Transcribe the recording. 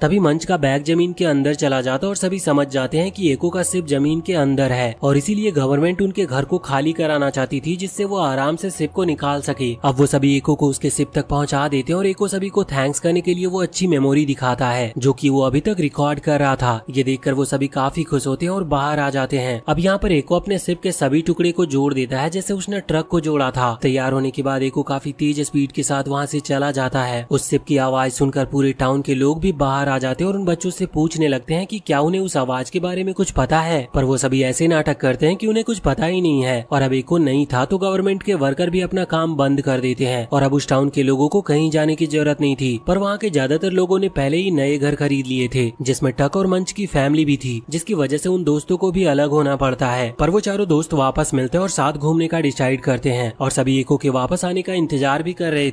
तभी मंच का बैग जमीन के अंदर चला जाता और सभी समझ जाते हैं कि एको का सिप जमीन के अंदर है और इसीलिए गवर्नमेंट उनके घर को खाली कराना चाहती थी जिससे वो आराम से सिप को निकाल सके अब वो सभी एको को उसके सिप तक पहुंचा देते हैं और एको सभी को थैंक्स करने के लिए वो अच्छी मेमोरी दिखाता है जो की वो अभी तक रिकॉर्ड कर रहा था ये देख वो सभी काफी खुश होते हैं और बाहर आ जाते हैं अब यहाँ पर एको अपने सिप के सभी टुकड़े को जोड़ देता है जैसे उसने ट्रक को जोड़ा था तैयार होने के बाद एको काफी तेज स्पीड के साथ वहाँ से चला जाता है उस सिप की आवाज सुनकर पूरे टाउन के लोग भी बाहर बाहर आ जाते हैं और उन बच्चों से पूछने लगते हैं कि क्या उन्हें उस आवाज के बारे में कुछ पता है पर वो सभी ऐसे नाटक करते हैं कि उन्हें कुछ पता ही नहीं है और अब एको नहीं था तो गवर्नमेंट के वर्कर भी अपना काम बंद कर देते हैं और अब उस टाउन के लोगों को कहीं जाने की जरूरत नहीं थी पर वहाँ के ज्यादातर लोगों ने पहले ही नए घर खरीद लिए थे जिसमे टक और मंच की फैमिली भी थी जिसकी वजह से उन दोस्तों को भी अलग होना पड़ता है पर वो चारों दोस्त वापस मिलते हैं और साथ घूमने का डिसाइड करते हैं और सभी एको के वापस आने का इंतजार भी कर रहे